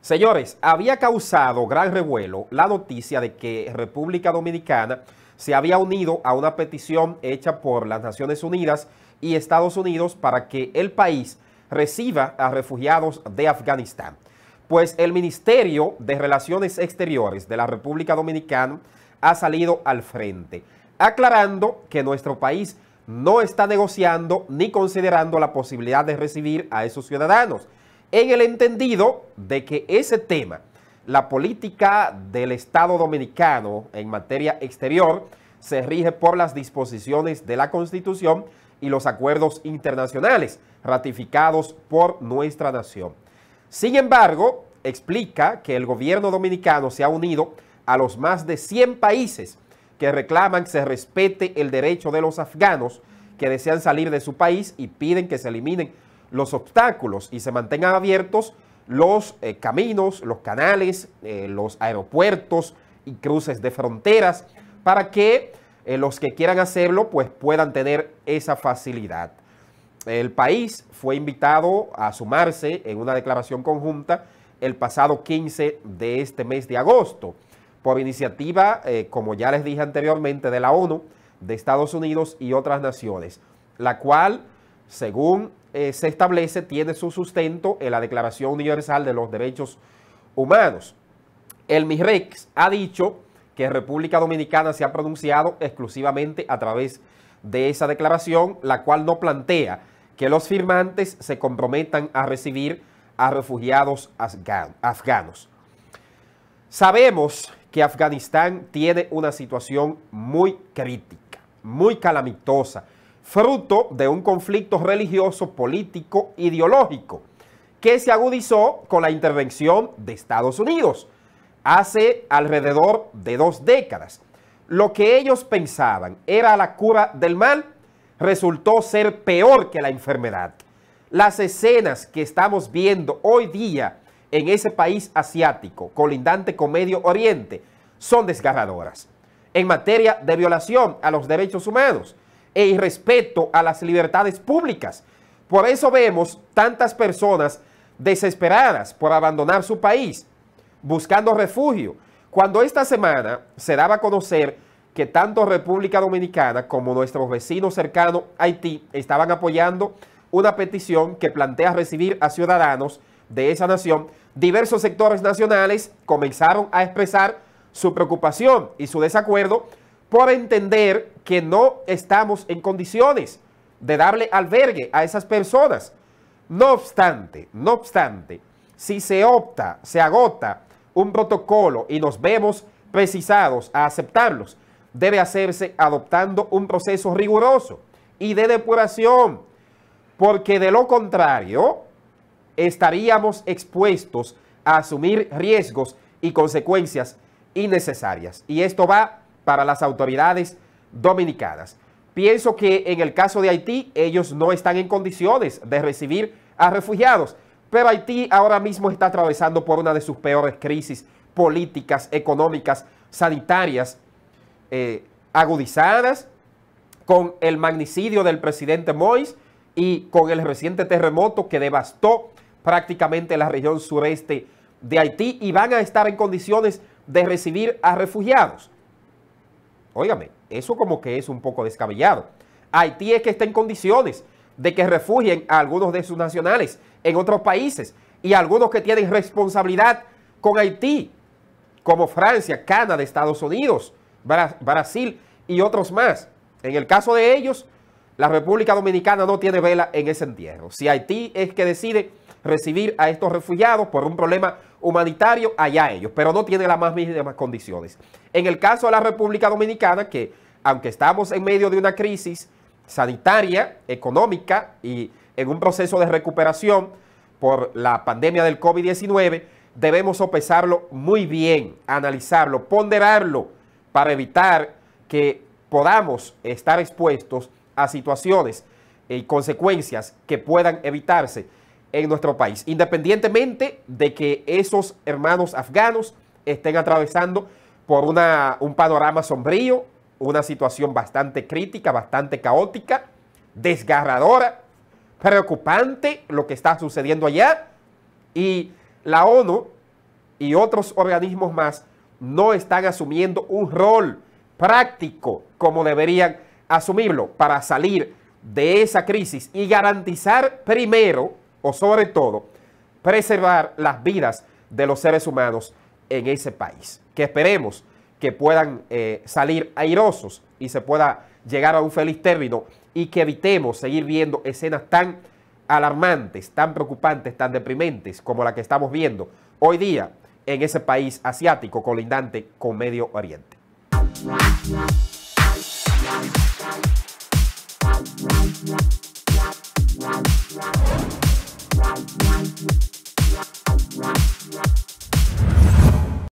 Señores, había causado gran revuelo la noticia de que República Dominicana se había unido a una petición hecha por las Naciones Unidas y Estados Unidos para que el país reciba a refugiados de Afganistán. Pues el Ministerio de Relaciones Exteriores de la República Dominicana ha salido al frente, aclarando que nuestro país no está negociando ni considerando la posibilidad de recibir a esos ciudadanos en el entendido de que ese tema, la política del Estado dominicano en materia exterior, se rige por las disposiciones de la Constitución y los acuerdos internacionales ratificados por nuestra nación. Sin embargo, explica que el gobierno dominicano se ha unido a los más de 100 países que reclaman que se respete el derecho de los afganos que desean salir de su país y piden que se eliminen los obstáculos y se mantengan abiertos los eh, caminos, los canales, eh, los aeropuertos y cruces de fronteras para que eh, los que quieran hacerlo pues puedan tener esa facilidad. El país fue invitado a sumarse en una declaración conjunta el pasado 15 de este mes de agosto por iniciativa, como ya les dije anteriormente, de la ONU, de Estados Unidos y otras naciones, la cual, según eh, se establece tiene su sustento en la Declaración Universal de los Derechos Humanos. El MIREX ha dicho que República Dominicana se ha pronunciado exclusivamente a través de esa declaración, la cual no plantea que los firmantes se comprometan a recibir a refugiados afganos. Sabemos que Afganistán tiene una situación muy crítica, muy calamitosa fruto de un conflicto religioso, político, ideológico, que se agudizó con la intervención de Estados Unidos hace alrededor de dos décadas. Lo que ellos pensaban era la cura del mal resultó ser peor que la enfermedad. Las escenas que estamos viendo hoy día en ese país asiático, colindante con Medio Oriente, son desgarradoras. En materia de violación a los derechos humanos, e irrespeto a las libertades públicas. Por eso vemos tantas personas desesperadas por abandonar su país, buscando refugio, cuando esta semana se daba a conocer que tanto República Dominicana como nuestros vecinos cercanos Haití estaban apoyando una petición que plantea recibir a ciudadanos de esa nación, diversos sectores nacionales comenzaron a expresar su preocupación y su desacuerdo por entender que no estamos en condiciones de darle albergue a esas personas. No obstante, no obstante, si se opta, se agota un protocolo y nos vemos precisados a aceptarlos, debe hacerse adoptando un proceso riguroso y de depuración, porque de lo contrario estaríamos expuestos a asumir riesgos y consecuencias innecesarias. Y esto va para las autoridades dominicanas. Pienso que en el caso de Haití, ellos no están en condiciones de recibir a refugiados, pero Haití ahora mismo está atravesando por una de sus peores crisis políticas, económicas, sanitarias, eh, agudizadas, con el magnicidio del presidente Mois y con el reciente terremoto que devastó prácticamente la región sureste de Haití y van a estar en condiciones de recibir a refugiados. Óigame, eso como que es un poco descabellado. Haití es que está en condiciones de que refugien a algunos de sus nacionales en otros países y algunos que tienen responsabilidad con Haití, como Francia, Canadá, Estados Unidos, Brasil y otros más. En el caso de ellos, la República Dominicana no tiene vela en ese entierro. Si Haití es que decide recibir a estos refugiados por un problema humanitario, allá ellos, pero no tiene las más mínimas condiciones. En el caso de la República Dominicana, que aunque estamos en medio de una crisis sanitaria, económica y en un proceso de recuperación por la pandemia del COVID-19, debemos sopesarlo muy bien, analizarlo, ponderarlo para evitar que podamos estar expuestos a situaciones y consecuencias que puedan evitarse en nuestro país, independientemente de que esos hermanos afganos estén atravesando por un panorama sombrío una situación bastante crítica, bastante caótica, desgarradora, preocupante lo que está sucediendo allá y la ONU y otros organismos más no están asumiendo un rol práctico como deberían asumirlo para salir de esa crisis y garantizar primero o sobre todo preservar las vidas de los seres humanos en ese país. Que esperemos que puedan eh, salir airosos y se pueda llegar a un feliz término y que evitemos seguir viendo escenas tan alarmantes, tan preocupantes, tan deprimentes como la que estamos viendo hoy día en ese país asiático colindante con Medio Oriente.